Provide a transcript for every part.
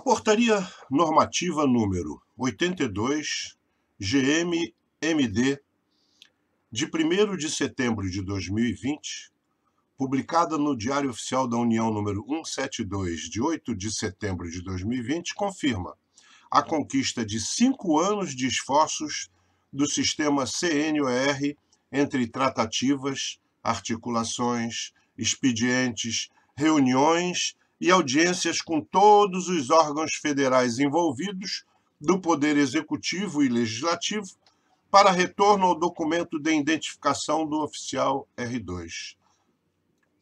A portaria normativa número 82 GMMD de 1 de setembro de 2020, publicada no Diário Oficial da União número 172 de 8 de setembro de 2020, confirma a conquista de cinco anos de esforços do sistema CNOR entre tratativas, articulações, expedientes, reuniões e audiências com todos os órgãos federais envolvidos, do Poder Executivo e Legislativo, para retorno ao documento de identificação do oficial R2.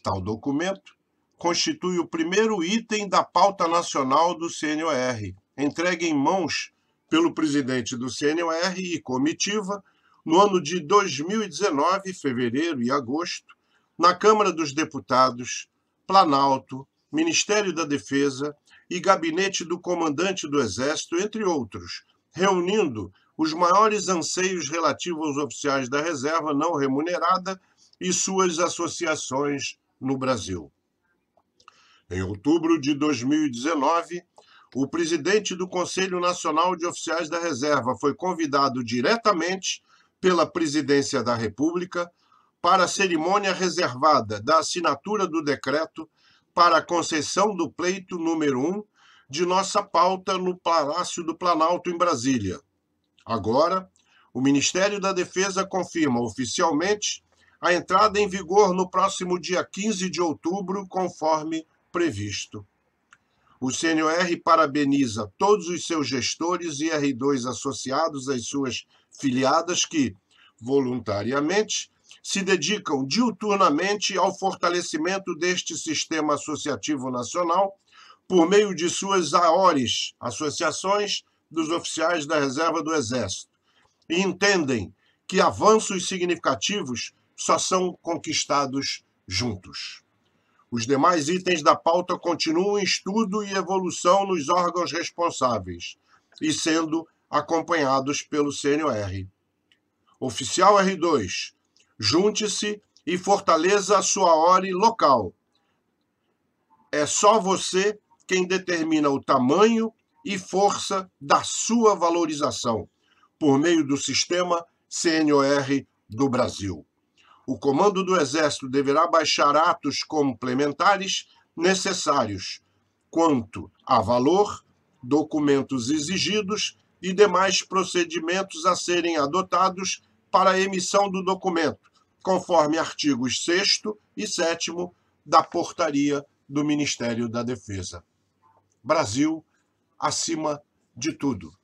Tal documento constitui o primeiro item da pauta nacional do CNOR, entregue em mãos pelo presidente do CNOR e comitiva no ano de 2019, fevereiro e agosto, na Câmara dos Deputados, Planalto, Ministério da Defesa e Gabinete do Comandante do Exército, entre outros, reunindo os maiores anseios relativos aos oficiais da reserva não remunerada e suas associações no Brasil. Em outubro de 2019, o presidente do Conselho Nacional de Oficiais da Reserva foi convidado diretamente pela Presidência da República para a cerimônia reservada da assinatura do decreto para a concessão do pleito número 1 um de nossa pauta no Palácio do Planalto, em Brasília. Agora, o Ministério da Defesa confirma oficialmente a entrada em vigor no próximo dia 15 de outubro, conforme previsto. O CNOR parabeniza todos os seus gestores e R2 associados às suas filiadas que, voluntariamente, se dedicam diuturnamente ao fortalecimento deste sistema associativo nacional por meio de suas AORES, Associações dos Oficiais da Reserva do Exército, e entendem que avanços significativos só são conquistados juntos. Os demais itens da pauta continuam em estudo e evolução nos órgãos responsáveis e sendo acompanhados pelo CNOR. Oficial R2, Junte-se e fortaleça a sua ore local. É só você quem determina o tamanho e força da sua valorização, por meio do sistema CNOR do Brasil. O comando do Exército deverá baixar atos complementares necessários quanto a valor, documentos exigidos e demais procedimentos a serem adotados para a emissão do documento, conforme artigos 6 e 7 da portaria do Ministério da Defesa. Brasil acima de tudo.